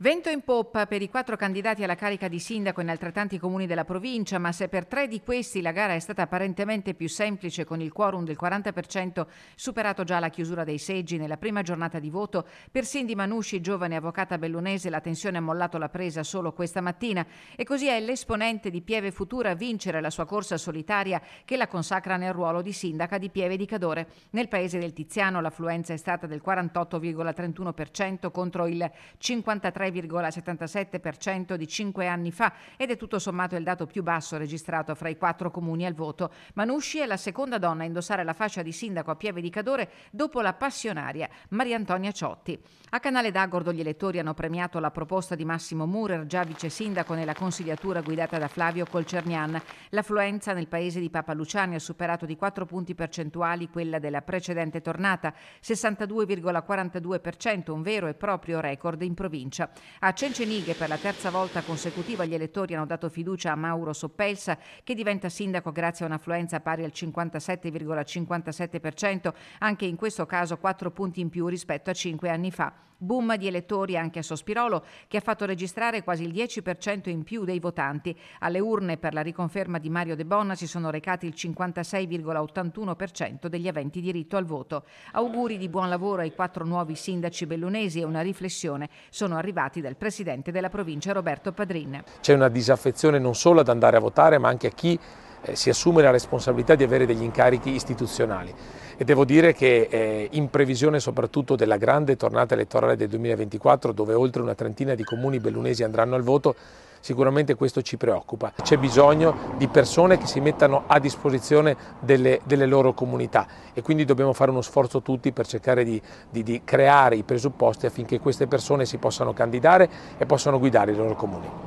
Vento in poppa per i quattro candidati alla carica di sindaco in altrettanti comuni della provincia, ma se per tre di questi la gara è stata apparentemente più semplice con il quorum del 40% superato già alla chiusura dei seggi nella prima giornata di voto, per Cindy Manusci, giovane avvocata bellunese, la tensione ha mollato la presa solo questa mattina e così è l'esponente di Pieve Futura a vincere la sua corsa solitaria che la consacra nel ruolo di sindaca di Pieve di Cadore. Nel paese del Tiziano l'affluenza è stata del 48,31% contro il 53 3,77% di cinque anni fa ed è tutto sommato il dato più basso registrato fra i quattro comuni al voto. Manusci è la seconda donna a indossare la fascia di sindaco a Pieve di Cadore dopo la passionaria Maria Antonia Ciotti. A Canale d'Agordo gli elettori hanno premiato la proposta di Massimo Murer, già vice sindaco nella consigliatura guidata da Flavio Colcernian. L'affluenza nel paese di Papa Luciani ha superato di 4 punti percentuali quella della precedente tornata, 62,42%, un vero e proprio record in provincia. A Cencenighe per la terza volta consecutiva gli elettori hanno dato fiducia a Mauro Soppelsa che diventa sindaco grazie a un'affluenza pari al 57,57%, anche in questo caso 4 punti in più rispetto a 5 anni fa boom di elettori anche a Sospirolo, che ha fatto registrare quasi il 10% in più dei votanti. Alle urne per la riconferma di Mario De Bonna si sono recati il 56,81% degli aventi diritto al voto. Auguri di buon lavoro ai quattro nuovi sindaci bellunesi e una riflessione sono arrivati dal presidente della provincia Roberto Padrin. C'è una disaffezione non solo ad andare a votare, ma anche a chi eh, si assume la responsabilità di avere degli incarichi istituzionali e devo dire che eh, in previsione soprattutto della grande tornata elettorale del 2024 dove oltre una trentina di comuni bellunesi andranno al voto sicuramente questo ci preoccupa. C'è bisogno di persone che si mettano a disposizione delle, delle, loro comunità e quindi dobbiamo fare uno sforzo tutti per cercare di, di, di creare i presupposti affinché queste persone si possano candidare e possano guidare i loro comuni.